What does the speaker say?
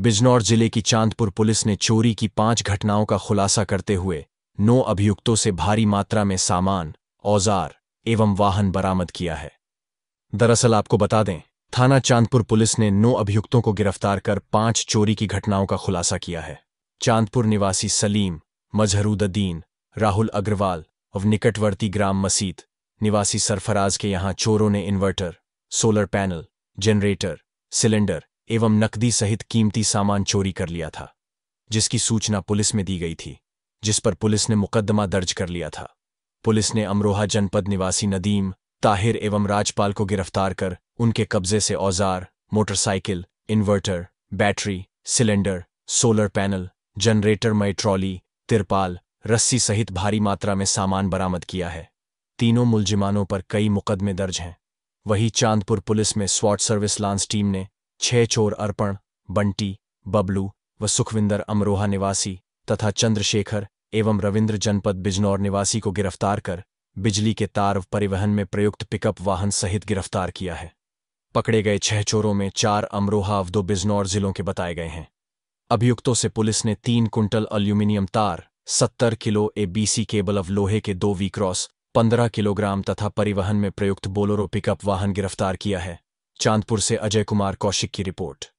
बिजनौर जिले की चांदपुर पुलिस ने चोरी की पांच घटनाओं का खुलासा करते हुए नौ अभियुक्तों से भारी मात्रा में सामान औजार एवं वाहन बरामद किया है दरअसल आपको बता दें थाना चांदपुर पुलिस ने नौ अभियुक्तों को गिरफ्तार कर पांच चोरी की घटनाओं का खुलासा किया है चांदपुर निवासी सलीम मजहरूद्दीन राहुल अग्रवाल और निकटवर्ती ग्राम मसीद निवासी सरफराज के यहां चोरों ने inverter solar panel generator cylinder एवं नकदी सहित कीमती सामान चोरी कर लिया था जिसकी सूचना पुलिस में दी गई थी जिस पर पुलिस ने मुकदमा दर्ज कर लिया था पुलिस ने अमरोहा जनपद निवासी नदीम ताहिर एवं राजपाल को गिरफ्तार कर उनके कब्जे से औजार motorcycle inverter battery cylinder solar panel generator मय ट्रॉली तिरपाल रस्सी सहित भारी मात्रा में सामान बरामद किया है तीनों मुलजिमानों पर कई मुकदमे दर्ज हैं वहीं चांदपुर पुलिस में स्वाट सर्विस लांस टीम ने छह चोर अर्पण बंटी बबलू व सुखविंदर अमरोहा निवासी तथा चंद्रशेखर एवं रविंद्र जनपद बिजनौर निवासी को गिरफ्तार कर बिजली के तार परिवहन में प्रयुक्त पिकअप वाहन सहित गिरफ्तार किया है पकड़े गए छह चोरों में चार अमरोहा अवधो बिजनौर जिलों के बताए गए हैं अभियुक्तों से पुलिस ने तीन कुंटल अल्यूमिनियम तार सत्तर किलो एबीसी केबल अव लोहे के दो वी क्रॉस पंद्रह किलोग्राम तथा परिवहन में प्रयुक्त बोलोरो पिकअप वाहन गिरफ्तार किया है चांदपुर से अजय कुमार कौशिक की रिपोर्ट